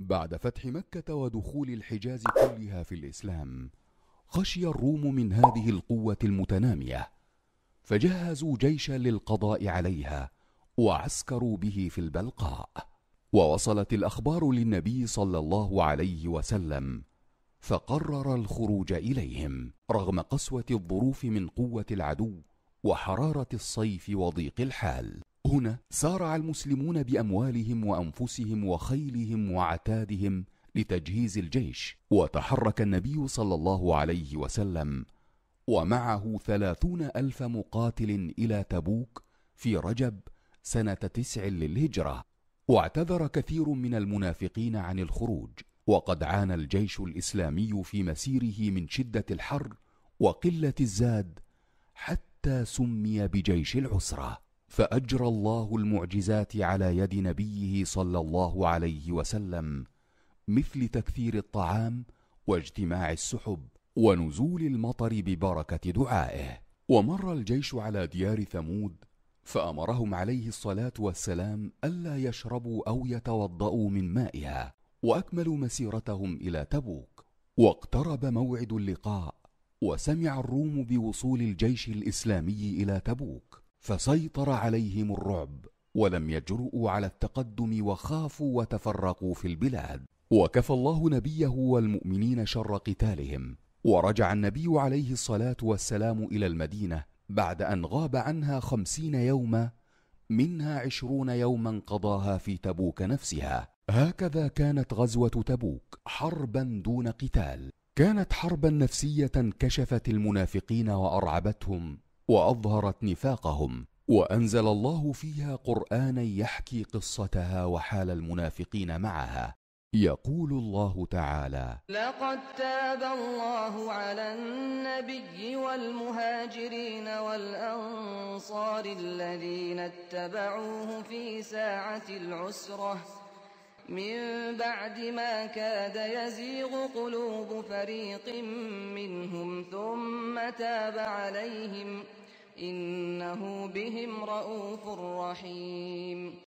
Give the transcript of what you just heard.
بعد فتح مكة ودخول الحجاز كلها في الإسلام خشي الروم من هذه القوة المتنامية فجهزوا جيشا للقضاء عليها وعسكروا به في البلقاء ووصلت الأخبار للنبي صلى الله عليه وسلم فقرر الخروج إليهم رغم قسوة الظروف من قوة العدو وحرارة الصيف وضيق الحال هنا سارع المسلمون باموالهم وانفسهم وخيلهم وعتادهم لتجهيز الجيش وتحرك النبي صلى الله عليه وسلم ومعه ثلاثون الف مقاتل الى تبوك في رجب سنه تسع للهجره واعتذر كثير من المنافقين عن الخروج وقد عانى الجيش الاسلامي في مسيره من شده الحر وقله الزاد حتى سمي بجيش العسره فاجرى الله المعجزات على يد نبيه صلى الله عليه وسلم مثل تكثير الطعام واجتماع السحب ونزول المطر ببركه دعائه ومر الجيش على ديار ثمود فامرهم عليه الصلاه والسلام الا يشربوا او يتوضاوا من مائها واكملوا مسيرتهم الى تبوك واقترب موعد اللقاء وسمع الروم بوصول الجيش الاسلامي الى تبوك فسيطر عليهم الرعب ولم يجرؤوا على التقدم وخافوا وتفرقوا في البلاد وكفى الله نبيه والمؤمنين شر قتالهم ورجع النبي عليه الصلاه والسلام الى المدينه بعد ان غاب عنها خمسين يوما منها عشرون يوما قضاها في تبوك نفسها هكذا كانت غزوه تبوك حربا دون قتال كانت حربا نفسيه كشفت المنافقين وارعبتهم واظهرت نفاقهم وانزل الله فيها قرانا يحكي قصتها وحال المنافقين معها يقول الله تعالى لقد تاب الله على النبي والمهاجرين والأنصار الذين اتبعوه في ساعة العسرة من بعد ما كاد يزيغ قلوب فريق منهم ثم تاب عليهم ۖ إنه بهم رءوف رحيم